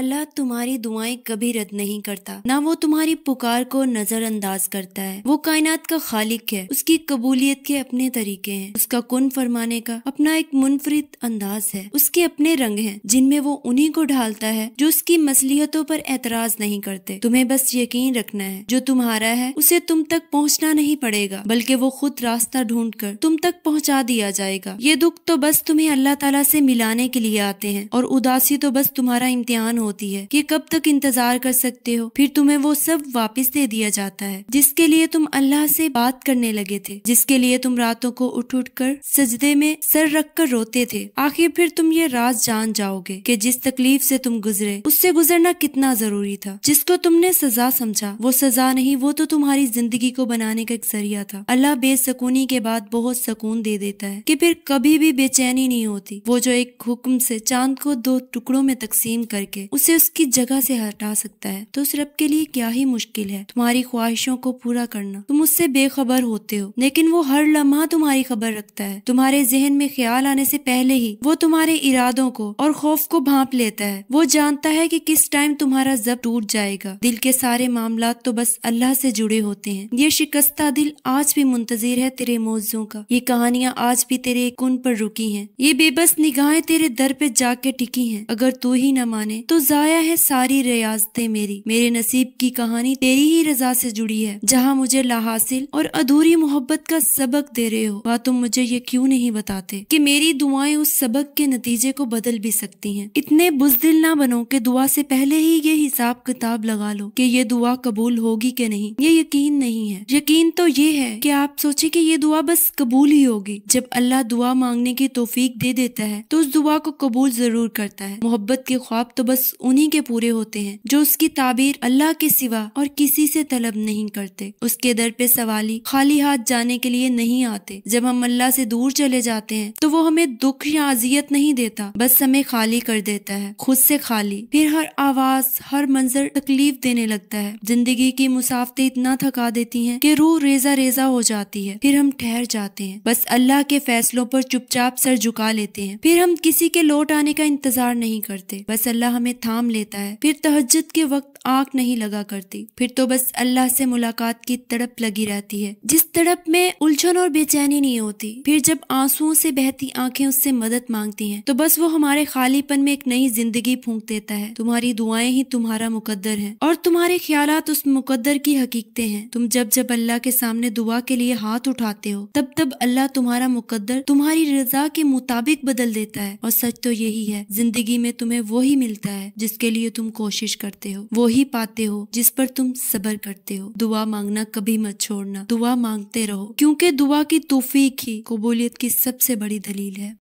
अल्लाह तुम्हारी दुआएं कभी रद्द नहीं करता ना वो तुम्हारी पुकार को नजरअंदाज करता है वो कायनात का खालिक है उसकी कबूलियत के अपने तरीके हैं उसका कुन फरमाने का अपना एक मुनफरद अंदाज है उसके अपने रंग हैं जिनमें वो उन्हीं को ढालता है जो उसकी मसलियतों पर एतराज नहीं करते तुम्हें बस यकीन रखना है जो तुम्हारा है उसे तुम तक पहुँचना नहीं पड़ेगा बल्कि वो खुद रास्ता ढूंढ कर तुम तक पहुँचा दिया जाएगा ये दुख तो बस तुम्हें अल्लाह तला से मिलाने के लिए आते हैं और उदासी तो बस तुम्हारा इम्तिहान हो होती है कि कब तक इंतजार कर सकते हो फिर तुम्हें वो सब वापस दे दिया जाता है जिसके लिए तुम अल्लाह से बात करने लगे थे जिसके लिए तुम रातों को उठ उठ कर सजदे में सर रख कर रोते थे आखिर फिर तुम ये राज जान जाओगे कि जिस तकलीफ से तुम गुजरे उससे गुजरना कितना जरूरी था जिसको तुमने सजा समझा वो सजा नहीं वो तो तुम्हारी जिंदगी को बनाने का एक जरिया था अल्लाह बेसकूनी के बाद बहुत सुकून दे देता है की फिर कभी भी बेचैनी नहीं होती वो जो एक हुक्म से चांद को दो टुकड़ों में तकसीम करके उसे उसकी जगह से हटा सकता है तो उस रब के लिए क्या ही मुश्किल है तुम्हारी ख्वाहिशों को पूरा करना तुम उससे बेखबर होते हो लेकिन वो हर लम्हा तुम्हारी खबर रखता है तुम्हारे जहन में ख्याल आने से पहले ही वो तुम्हारे इरादों को और खौफ को भाप लेता है वो जानता है कि किस टाइम तुम्हारा जब टूट जाएगा दिल के सारे मामला तो बस अल्लाह से जुड़े होते हैं ये शिकस्ता दिल आज भी मुंतजिर है तेरे मौजों का ये कहानियाँ आज भी तेरे कुन पर रुकी है ये बेबस निगाहें तेरे दर पे जाके टिकी है अगर तू ही न माने तो जाया है सारी रियाजतें मेरी मेरे नसीब की कहानी तेरी ही रजा से जुड़ी है जहाँ मुझे लाहासिल और अधूरी मोहब्बत का सबक दे रहे हो वह तुम मुझे ये क्यों नहीं बताते कि मेरी दुआएं उस सबक के नतीजे को बदल भी सकती हैं इतने बुजदिल ना बनो कि दुआ से पहले ही ये हिसाब किताब लगा लो कि ये दुआ कबूल होगी कि नहीं ये यकीन नहीं है यकीन तो ये है कि आप सोचे कि ये दुआ बस कबूल ही होगी जब अल्लाह दुआ मांगने की तोफीक दे देता है तो उस दुआ को कबूल जरूर करता है मोहब्बत के ख्वाब तो बस उन्हीं के पूरे होते हैं जो उसकी ताबीर अल्लाह के सिवा और किसी से तलब नहीं करते उसके दर पे सवाली खाली हाथ जाने के लिए नहीं आते जब हम अल्लाह से दूर चले जाते हैं तो वो हमें दुख या अजियत नहीं देता बस हमें खाली कर देता है खुद से खाली फिर हर आवाज हर मंजर तकलीफ देने लगता है जिंदगी की मुसाफते इतना थका देती है की रूह रेजा रेजा हो जाती है फिर हम ठहर जाते हैं बस अल्लाह के फैसलों पर चुपचाप सर झुका लेते हैं फिर हम किसी के लौट आने का इंतजार नहीं करते बस अल्लाह हमें थाम लेता है फिर तहजद के वक्त आंख नहीं लगा करती फिर तो बस अल्लाह से मुलाकात की तड़प लगी रहती है जिस तड़प में उलझन और बेचैनी नहीं होती फिर जब आंसुओं से बहती आंखें उससे मदद मांगती हैं तो बस वो हमारे खालीपन में एक नई जिंदगी फूंक देता है तुम्हारी दुआएं ही तुम्हारा मुकद्दर है और तुम्हारे ख्याल उस मुकद्दर की हकीकतें हैं तुम जब जब अल्लाह के सामने दुआ के लिए हाथ उठाते हो तब तब अल्लाह तुम्हारा मुकद्दर तुम्हारी रजा के मुताबिक बदल देता है और सच तो यही है जिंदगी में तुम्हें वो ही मिलता है है जिसके लिए तुम कोशिश करते हो वो ही पाते हो जिस पर तुम सबर करते हो दुआ मांगना कभी मत छोड़ना दुआ मांगते रहो क्योंकि दुआ की तोफीक ही कबूलियत की सबसे बड़ी दलील है